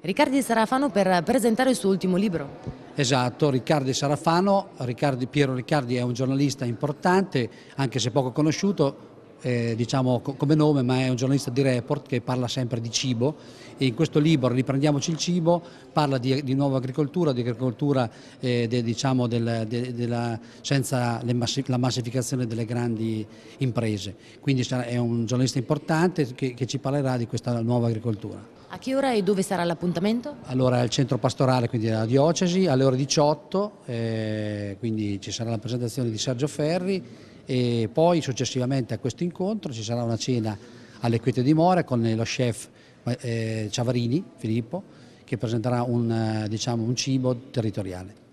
Riccardi Sarafano per presentare il suo ultimo libro. Esatto, Riccardi Sarafano, Riccardi, Piero Riccardi è un giornalista importante, anche se poco conosciuto, eh, diciamo come nome, ma è un giornalista di report che parla sempre di cibo e in questo libro Riprendiamoci il cibo parla di, di nuova agricoltura, di agricoltura eh, de, diciamo del, de, de la, senza massi, la massificazione delle grandi imprese. Quindi è un giornalista importante che, che ci parlerà di questa nuova agricoltura. A che ora e dove sarà l'appuntamento? Allora al centro pastorale, quindi alla diocesi, alle ore 18, eh, quindi ci sarà la presentazione di Sergio Ferri e poi successivamente a questo incontro ci sarà una cena alle Quete di More con eh, lo chef eh, Ciavarini, Filippo, che presenterà un, eh, diciamo, un cibo territoriale.